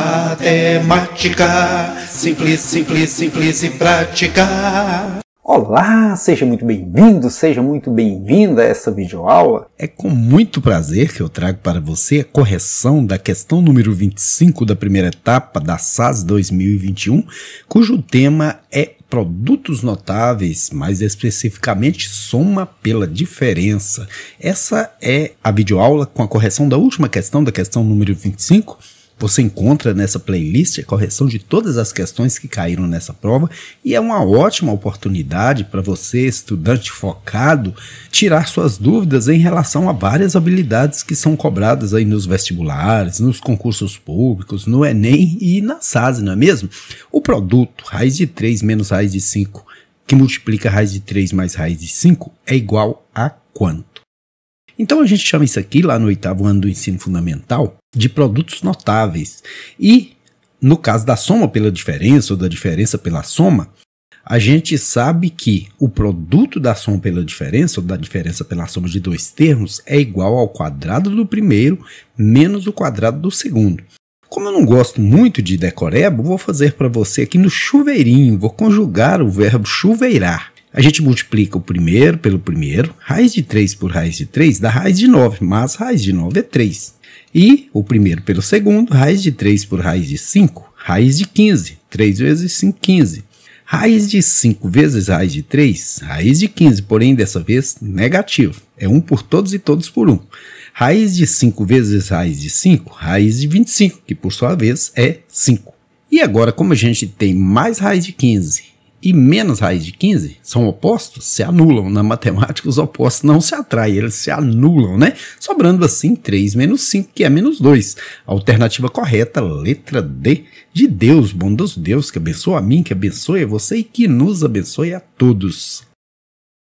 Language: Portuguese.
matemática, simples, simples, simples e prática. Olá, seja muito bem-vindo, seja muito bem-vinda a essa videoaula. É com muito prazer que eu trago para você a correção da questão número 25 da primeira etapa da SAS 2021, cujo tema é produtos notáveis, mais especificamente soma pela diferença. Essa é a videoaula com a correção da última questão, da questão número 25 você encontra nessa playlist a correção de todas as questões que caíram nessa prova e é uma ótima oportunidade para você, estudante focado, tirar suas dúvidas em relação a várias habilidades que são cobradas aí nos vestibulares, nos concursos públicos, no Enem e na SAS, não é mesmo? O produto raiz de 3 menos raiz de 5 que multiplica raiz de 3 mais raiz de 5 é igual a quanto? Então a gente chama isso aqui, lá no oitavo ano do ensino fundamental, de produtos notáveis. E no caso da soma pela diferença ou da diferença pela soma, a gente sabe que o produto da soma pela diferença ou da diferença pela soma de dois termos é igual ao quadrado do primeiro menos o quadrado do segundo. Como eu não gosto muito de decoreba, vou fazer para você aqui no chuveirinho, vou conjugar o verbo chuveirar. A gente multiplica o primeiro pelo primeiro, raiz de 3 por raiz de 3 dá raiz de 9, mas raiz de 9 é 3. E o primeiro pelo segundo, raiz de 3 por raiz de 5, raiz de 15. 3 vezes 5, 15. Raiz de 5 vezes raiz de 3, raiz de 15, porém dessa vez negativo. É 1 por todos e todos por 1. Raiz de 5 vezes raiz de 5, raiz de 25, que por sua vez é 5. E agora, como a gente tem mais raiz de 15 e menos raiz de 15 são opostos, se anulam. Na matemática, os opostos não se atraem, eles se anulam, né? Sobrando assim 3 menos 5, que é menos 2. Alternativa correta, letra D. De Deus, bondoso Deus, que abençoa a mim, que abençoe a você e que nos abençoe a todos.